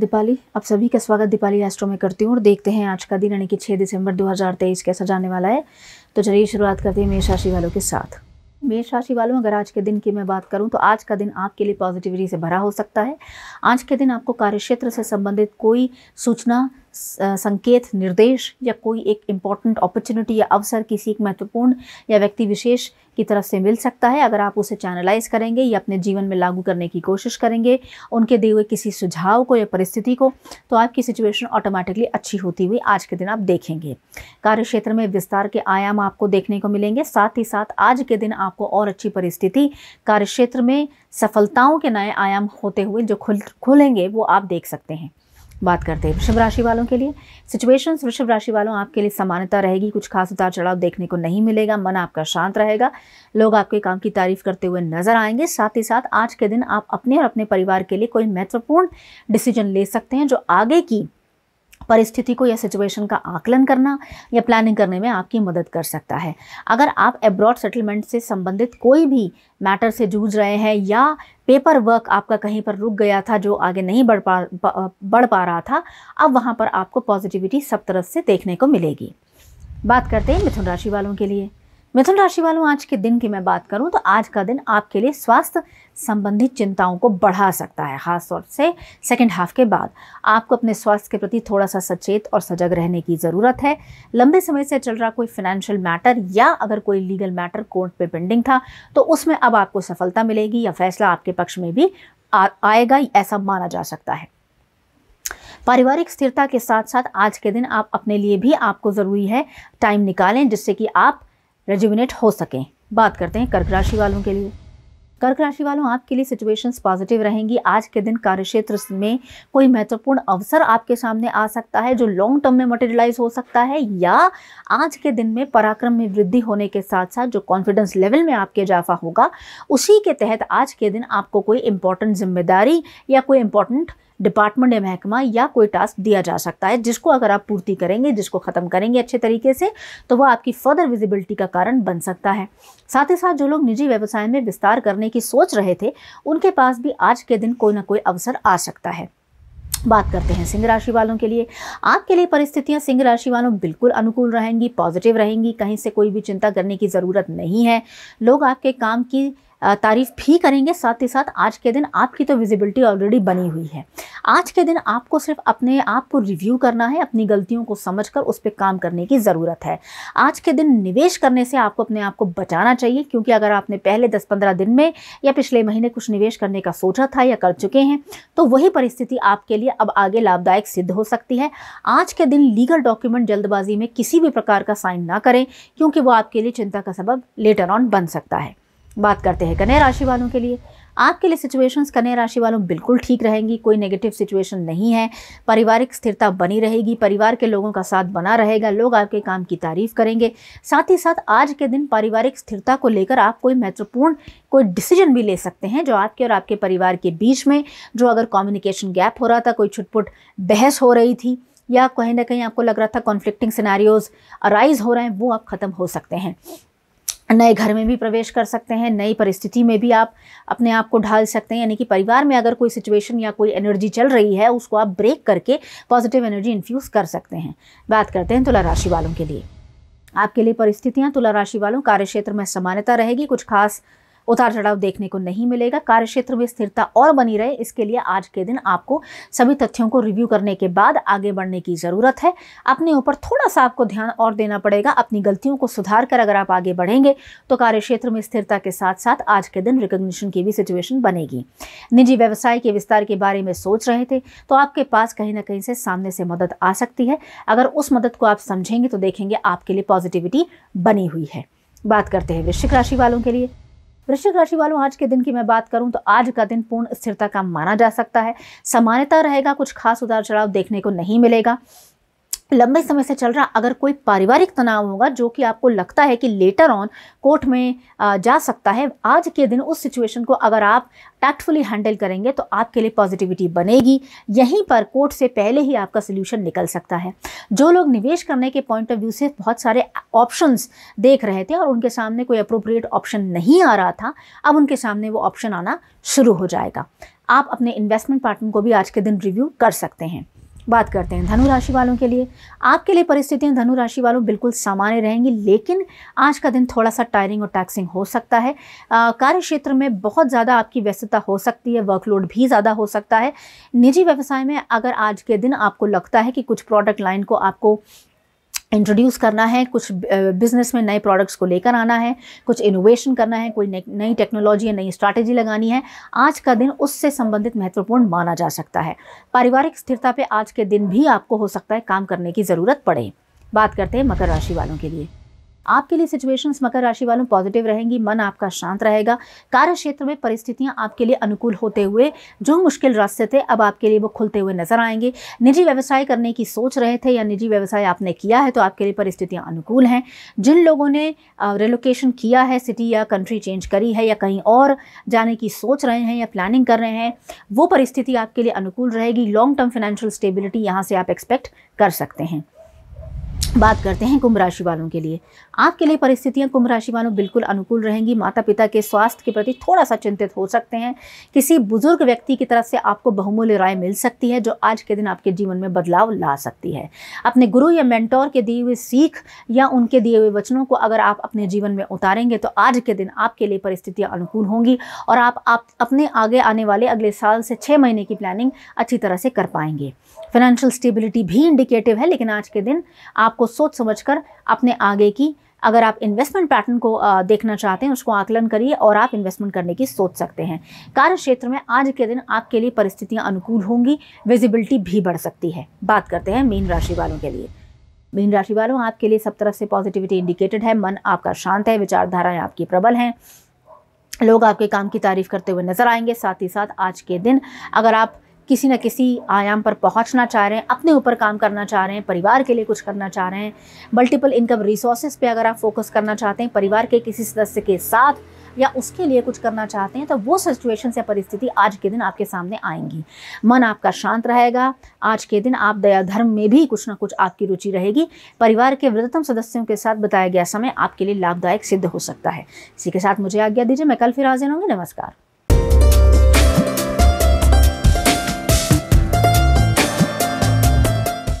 दीपाली आप सभी का स्वागत दीपाली एस्ट्रो में करती हूँ और देखते हैं आज का दिन यानी कि 6 दिसंबर 2023 कैसा जाने वाला है तो चलिए शुरुआत करते हैं मेष राशि वालों के साथ मेष राशि वालों अगर आज के दिन की मैं बात करूं तो आज का दिन आपके लिए पॉजिटिविटी से भरा हो सकता है आज के दिन आपको कार्यक्षेत्र से संबंधित कोई सूचना संकेत निर्देश या कोई एक इम्पॉर्टेंट अपॉर्चुनिटी या अवसर किसी एक महत्वपूर्ण या व्यक्ति विशेष की तरफ से मिल सकता है अगर आप उसे चैनलाइज करेंगे या अपने जीवन में लागू करने की कोशिश करेंगे उनके दिए हुए किसी सुझाव को या परिस्थिति को तो आपकी सिचुएशन ऑटोमेटिकली अच्छी होती हुई आज के दिन आप देखेंगे कार्य क्षेत्र में विस्तार के आयाम आपको देखने को मिलेंगे साथ ही साथ आज के दिन आपको और अच्छी परिस्थिति कार्य क्षेत्र में सफलताओं के नए आयाम होते हुए जो खुल खुलेंगे वो आप देख सकते हैं बात करते हैं वृषभ राशि वालों के लिए सिचुएशन वृषभ राशि वालों आपके लिए समानता रहेगी कुछ खास उतार चढ़ाव देखने को नहीं मिलेगा मन आपका शांत रहेगा लोग आपके काम की तारीफ करते हुए नजर आएंगे साथ ही साथ आज के दिन आप अपने और अपने परिवार के लिए कोई महत्वपूर्ण डिसीजन ले सकते हैं जो आगे की परिस्थिति को या सिचुएशन का आकलन करना या प्लानिंग करने में आपकी मदद कर सकता है अगर आप एब्रॉड सेटलमेंट से संबंधित कोई भी मैटर से जूझ रहे हैं या पेपर वर्क आपका कहीं पर रुक गया था जो आगे नहीं बढ़ पा बढ़ पा रहा था अब वहाँ पर आपको पॉजिटिविटी सब तरफ से देखने को मिलेगी बात करते हैं मिथुन राशि वालों के लिए मिथुन राशि वालों आज के दिन की मैं बात करूं तो आज का दिन आपके लिए स्वास्थ्य संबंधी चिंताओं को बढ़ा सकता है खासतौर से सेकेंड हाफ के बाद आपको अपने स्वास्थ्य के प्रति थोड़ा सा सचेत और सजग रहने की ज़रूरत है लंबे समय से चल रहा कोई फाइनेंशियल मैटर या अगर कोई लीगल मैटर कोर्ट पे पेंडिंग था तो उसमें अब आपको सफलता मिलेगी या फैसला आपके पक्ष में भी आ, आएगा ऐसा माना जा सकता है पारिवारिक स्थिरता के साथ साथ आज के दिन आप अपने लिए भी आपको ज़रूरी है टाइम निकालें जिससे कि आप रेजुविनेट हो सकें बात करते हैं कर्क राशि वालों के लिए कर्क राशि वालों आपके लिए सिचुएशंस पॉजिटिव रहेंगी आज के दिन कार्यक्षेत्र में कोई महत्वपूर्ण अवसर आपके सामने आ सकता है जो लॉन्ग टर्म में मटेरियलाइज हो सकता है या आज के दिन में पराक्रम में वृद्धि होने के साथ साथ जो कॉन्फिडेंस लेवल में आपके इजाफा होगा उसी के तहत आज के दिन आपको कोई इम्पोर्टेंट जिम्मेदारी या कोई इम्पोर्टेंट डिपार्टमेंट या महकमा या कोई टास्क दिया जा सकता है जिसको अगर आप पूर्ति करेंगे जिसको ख़त्म करेंगे अच्छे तरीके से तो वह आपकी फर्दर विजिबिलिटी का कारण बन सकता है साथ ही साथ जो लोग निजी व्यवसाय में विस्तार करने की सोच रहे थे उनके पास भी आज के दिन कोई ना कोई अवसर आ सकता है बात करते हैं सिंह राशि वालों के लिए आपके लिए परिस्थितियां सिंह राशि वालों बिल्कुल अनुकूल रहेंगी पॉजिटिव रहेंगी कहीं से कोई भी चिंता करने की ज़रूरत नहीं है लोग आपके काम की तारीफ़ भी करेंगे साथ ही साथ आज के दिन आपकी तो विजिबिलिटी ऑलरेडी बनी हुई है आज के दिन आपको सिर्फ अपने आप को रिव्यू करना है अपनी गलतियों को समझ कर उस पर काम करने की ज़रूरत है आज के दिन निवेश करने से आपको अपने आप को बचाना चाहिए क्योंकि अगर आपने पहले दस पंद्रह दिन में या पिछले महीने कुछ निवेश करने का सोचा था या कर चुके हैं तो वही परिस्थिति आपके लिए अब आगे लाभदायक सिद्ध हो सकती है आज के दिन लीगल डॉक्यूमेंट जल्दबाजी में किसी भी प्रकार का साइन ना करें क्योंकि वो आपके लिए चिंता का सबब लेटर ऑन बन सकता है बात करते हैं कन्या राशि वालों के लिए आपके लिए सिचुएशंस कन्या राशि वालों बिल्कुल ठीक रहेंगी कोई नेगेटिव सिचुएशन नहीं है पारिवारिक स्थिरता बनी रहेगी परिवार के लोगों का साथ बना रहेगा लोग आपके काम की तारीफ करेंगे साथ ही साथ आज के दिन पारिवारिक स्थिरता को लेकर आप कोई महत्वपूर्ण कोई डिसीजन भी ले सकते हैं जो आपके और आपके परिवार के बीच में जो अगर कॉम्युनिकेशन गैप हो रहा था कोई छुटपुट बहस हो रही थी या कहीं ना कहीं आपको लग रहा था कॉन्फ्लिक्टिंग सिनारियोज अराइज हो रहे हैं वो आप ख़त्म हो सकते हैं नए घर में भी प्रवेश कर सकते हैं नई परिस्थिति में भी आप अपने आप को ढाल सकते हैं यानी कि परिवार में अगर कोई सिचुएशन या कोई एनर्जी चल रही है उसको आप ब्रेक करके पॉजिटिव एनर्जी इन्फ्यूज़ कर सकते हैं बात करते हैं तुला राशि वालों के लिए आपके लिए परिस्थितियां तुला राशि वालों कार्य क्षेत्र में समानता रहेगी कुछ खास उतार चढ़ाव देखने को नहीं मिलेगा कार्य क्षेत्र में स्थिरता और बनी रहे इसके लिए आज के दिन आपको सभी तथ्यों को रिव्यू करने के बाद आगे बढ़ने की ज़रूरत है अपने ऊपर थोड़ा सा आपको ध्यान और देना पड़ेगा अपनी गलतियों को सुधार कर अगर आप आगे बढ़ेंगे तो कार्य क्षेत्र में स्थिरता के साथ साथ आज के दिन रिकोग्निशन की भी सिचुएशन बनेगी निजी व्यवसाय के विस्तार के बारे में सोच रहे थे तो आपके पास कहीं ना कहीं से सामने से मदद आ सकती है अगर उस मदद को आप समझेंगे तो देखेंगे आपके लिए पॉजिटिविटी बनी हुई है बात करते हैं वृश्चिक राशि वालों के लिए वृश्चिक राशि वालों आज के दिन की मैं बात करूं तो आज का दिन पूर्ण स्थिरता का माना जा सकता है सामान्यता रहेगा कुछ खास उतार चढ़ाव देखने को नहीं मिलेगा लंबे समय से चल रहा अगर कोई पारिवारिक तनाव होगा जो कि आपको लगता है कि लेटर ऑन कोर्ट में जा सकता है आज के दिन उस सिचुएशन को अगर आप टैक्टफुली हैंडल करेंगे तो आपके लिए पॉजिटिविटी बनेगी यहीं पर कोर्ट से पहले ही आपका सोल्यूशन निकल सकता है जो लोग निवेश करने के पॉइंट ऑफ व्यू से बहुत सारे ऑप्शंस देख रहे थे और उनके सामने कोई अप्रोप्रिएट ऑप्शन नहीं आ रहा था अब उनके सामने वो ऑप्शन आना शुरू हो जाएगा आप अपने इन्वेस्टमेंट पार्टनर को भी आज के दिन रिव्यू कर सकते हैं बात करते हैं धनु राशि वालों के लिए आपके लिए परिस्थितियां धनु राशि वालों बिल्कुल सामान्य रहेंगी लेकिन आज का दिन थोड़ा सा टायरिंग और टैक्सिंग हो सकता है कार्य क्षेत्र में बहुत ज़्यादा आपकी व्यस्तता हो सकती है वर्कलोड भी ज़्यादा हो सकता है निजी व्यवसाय में अगर आज के दिन आपको लगता है कि कुछ प्रोडक्ट लाइन को आपको इंट्रोड्यूस करना है कुछ बिज़नेस में नए प्रोडक्ट्स को लेकर आना है कुछ इनोवेशन करना है कोई नई टेक्नोलॉजी या नई स्ट्रैटेजी लगानी है आज का दिन उससे संबंधित महत्वपूर्ण माना जा सकता है पारिवारिक स्थिरता पे आज के दिन भी आपको हो सकता है काम करने की ज़रूरत पड़े बात करते हैं मकर राशि वालों के लिए आपके लिए सिचुएशंस मकर राशि वालों पॉजिटिव रहेंगी मन आपका शांत रहेगा कार्य क्षेत्र में परिस्थितियां आपके लिए अनुकूल होते हुए जो मुश्किल रास्ते थे अब आपके लिए वो खुलते हुए नजर आएंगे निजी व्यवसाय करने की सोच रहे थे या निजी व्यवसाय आपने किया है तो आपके लिए परिस्थितियाँ अनुकूल हैं जिन लोगों ने रिलोकेशन किया है सिटी या कंट्री चेंज करी है या कहीं और जाने की सोच रहे हैं या प्लानिंग कर रहे हैं वो परिस्थिति आपके लिए अनुकूल रहेगी लॉन्ग टर्म फाइनेंशियल स्टेबिलिटी यहाँ से आप एक्सपेक्ट कर सकते हैं बात करते हैं कुंभ राशि वालों के लिए आपके लिए परिस्थितियां कुंभ राशि वालों बिल्कुल अनुकूल रहेंगी माता पिता के स्वास्थ्य के प्रति थोड़ा सा चिंतित हो सकते हैं किसी बुजुर्ग व्यक्ति की तरफ से आपको बहुमूल्य राय मिल सकती है जो आज के दिन आपके जीवन में बदलाव ला सकती है अपने गुरु या मेंटोर के दिए हुए सीख या उनके दिए हुए वचनों को अगर आप अपने जीवन में उतारेंगे तो आज के दिन आपके लिए परिस्थितियाँ अनुकूल होंगी और आप, आप अपने आगे आने वाले अगले साल से छः महीने की प्लानिंग अच्छी तरह से कर पाएंगे फाइनेंशियल स्टेबिलिटी भी इंडिकेटिव है लेकिन आज के दिन आपको सोच समझ कर अपने आगे की अगर आप इन्वेस्टमेंट पैटर्न को देखना चाहते हैं उसको आकलन करिए और आप इन्वेस्टमेंट करने की सोच सकते हैं कार्य क्षेत्र में आज के दिन आपके लिए परिस्थितियां अनुकूल होंगी विजिबिलिटी भी बढ़ सकती है बात करते हैं मीन राशि वालों के लिए मीन राशि वालों आपके लिए सब तरफ से पॉजिटिविटी इंडिकेटेड है मन आपका शांत है विचारधाराएं आपकी प्रबल हैं लोग आपके काम की तारीफ करते हुए नजर आएंगे साथ ही साथ आज के दिन अगर आप किसी न किसी आयाम पर पहुंचना चाह रहे हैं अपने ऊपर काम करना चाह रहे हैं परिवार के लिए कुछ करना चाह रहे हैं मल्टीपल इनकम रिसोर्सेज पे अगर आप फोकस करना चाहते हैं परिवार के किसी सदस्य के साथ या उसके लिए कुछ करना चाहते हैं तो वो सिचुएशन या परिस्थिति आज के दिन आपके सामने आएंगी मन आपका शांत रहेगा आज के दिन आप दया धर्म में भी कुछ ना कुछ आपकी रुचि रहेगी परिवार के वृद्धतम सदस्यों के साथ बताया गया समय आपके लिए लाभदायक सिद्ध हो सकता है इसी के साथ मुझे आज्ञा दीजिए मैं कल फिर हाजिर होंगी नमस्कार